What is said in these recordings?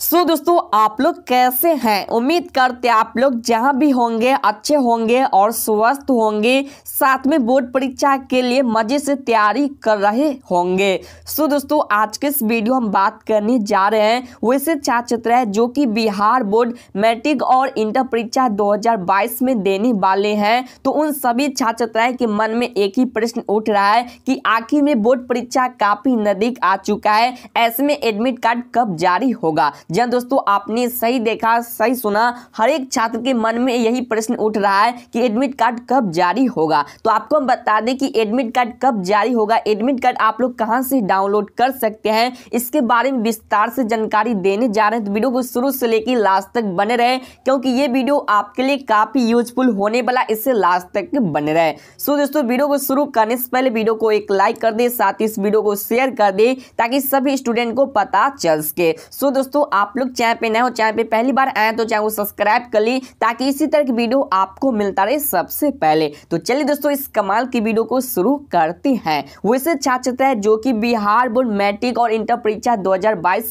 सो so, दोस्तों आप लोग कैसे हैं उम्मीद करते आप लोग जहां भी होंगे अच्छे होंगे और स्वस्थ होंगे साथ में बोर्ड परीक्षा के लिए मज़े से तैयारी कर रहे होंगे सो so, दोस्तों आज के इस वीडियो हम बात करने जा रहे हैं वैसे छात्र है जो कि बिहार बोर्ड मैट्रिक और इंटर परीक्षा 2022 में देने वाले हैं तो उन सभी छात्र के मन में एक ही प्रश्न उठ रहा है कि आखिर में बोर्ड परीक्षा काफ़ी नज़दीक आ चुका है ऐसे में एडमिट कार्ड कब जारी होगा जी दोस्तों आपने सही देखा सही सुना हर एक छात्र के मन में यही प्रश्न उठ रहा है कि एडमिट कार्ड कब जारी होगा तो आपको हम बता दें कि एडमिट कार्ड कब जारी होगा एडमिट कार्ड आप लोग कहाँ से डाउनलोड कर सकते हैं इसके बारे में विस्तार से जानकारी देने जा रहे हैं तो वीडियो को शुरू से लेकर लास्ट तक बने रहे क्योंकि ये वीडियो आपके लिए काफ़ी यूजफुल होने वाला इससे लास्ट तक बने रहे सो दोस्तों वीडियो को शुरू करने से पहले वीडियो को एक लाइक कर दे साथ ही इस वीडियो को शेयर कर दे ताकि सभी स्टूडेंट को पता चल सके सो दोस्तों आप लोग चैनल पे नए हो चैनल पे पहली बार आए तो चैनल को सब्सक्राइब कर ली ताकि इसी तरह की वीडियो आपको मिलता रहे सबसे पहले तो चलिए दोस्तों इस कमाल की वीडियो को शुरू करते हैं वैसे छात्र है जो कि बिहार बोर्ड मैट्रिक और इंटर परीक्षा दो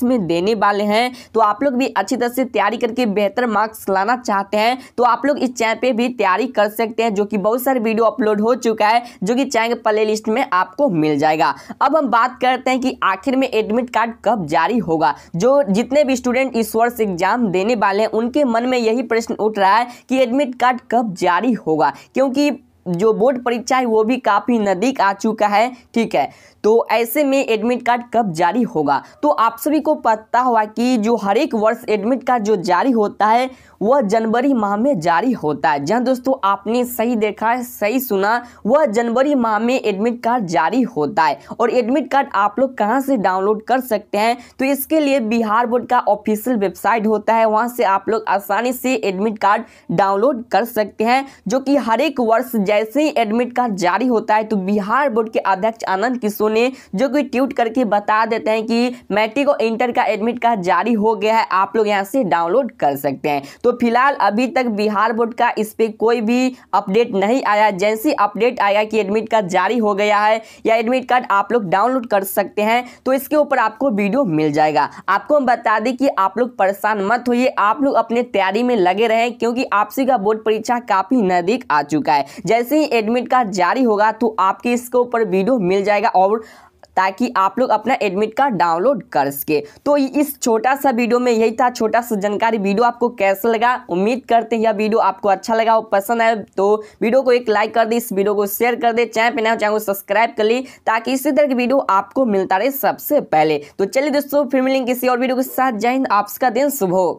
में देने वाले हैं तो आप लोग भी अच्छी तरह से तैयारी करके बेहतर मार्क्स लाना चाहते हैं तो आप लोग इस चैनल पे भी तैयारी कर सकते हैं जो कि बहुत सारे वीडियो अपलोड हो चुका है जो कि चैनल प्ले लिस्ट में आपको मिल जाएगा अब हम बात करते हैं कि आखिर में एडमिट कार्ड कब जारी होगा जो जितने भी स्टूडेंट इस वर्ष एग्जाम देने वाले हैं उनके मन में यही प्रश्न उठ रहा है कि एडमिट कार्ड कब जारी होगा क्योंकि जो बोर्ड परीक्षा है वो भी काफ़ी नज़दीक आ चुका है ठीक है तो ऐसे में एडमिट कार्ड कब जारी होगा तो आप सभी को पता हुआ कि जो हर एक वर्ष एडमिट कार्ड जो जारी होता है वह जनवरी माह में जारी होता है जहाँ दोस्तों आपने सही देखा है सही सुना वह जनवरी माह में एडमिट कार्ड जारी होता है और एडमिट कार्ड आप लोग कहाँ से डाउनलोड कर सकते हैं तो इसके लिए बिहार बोर्ड का ऑफिशियल वेबसाइट होता है वहाँ से आप लोग आसानी से एडमिट कार्ड डाउनलोड कर सकते हैं जो कि हर एक वर्ष जैसे ही एडमिट कार्ड जारी होता है तो बिहार बोर्ड के अध्यक्ष आनंद किशोर ने में जो कि ट्वीट करके बता देते हैं कि मैट्रिक और इंटर का एडमिट कार्ड जारी हो गया है आप लोग यहाँ से डाउनलोड कर सकते हैं तो फिलहाल अभी तक बिहार बोर्ड का इस पर कोई भी अपडेट नहीं आया जैसी अपडेट आया कि एडमिट कार्ड जारी हो गया है या एडमिट कार्ड आप लोग डाउनलोड कर सकते हैं तो इसके ऊपर आपको वीडियो मिल जाएगा आपको हम बता दें कि आप लोग परेशान मत होइए आप लोग अपने तैयारी में लगे रहें क्योंकि आपसी का बोर्ड परीक्षा काफ़ी नज़दीक आ चुका है जैसे ही एडमिट कार्ड जारी होगा तो आपके इसके ऊपर वीडियो मिल जाएगा और कोड ताकि आप लोग अपना एडमिट कार्ड डाउनलोड कर सके तो इस छोटा सा वीडियो में यही था छोटा सा जानकारी वीडियो आपको कैसा लगा उम्मीद करते हैं यह वीडियो आपको अच्छा लगा हो पसंद आए तो वीडियो को एक लाइक कर दे इस वीडियो को शेयर कर दे चैनल पर ना तो चैनल को सब्सक्राइब कर ली ताकि इसी तरह की वीडियो आपको मिलता रहे सबसे पहले तो चलिए दोस्तों फिर मिलेंगे किसी और वीडियो के साथ जय हिंद आपका दिन शुभ हो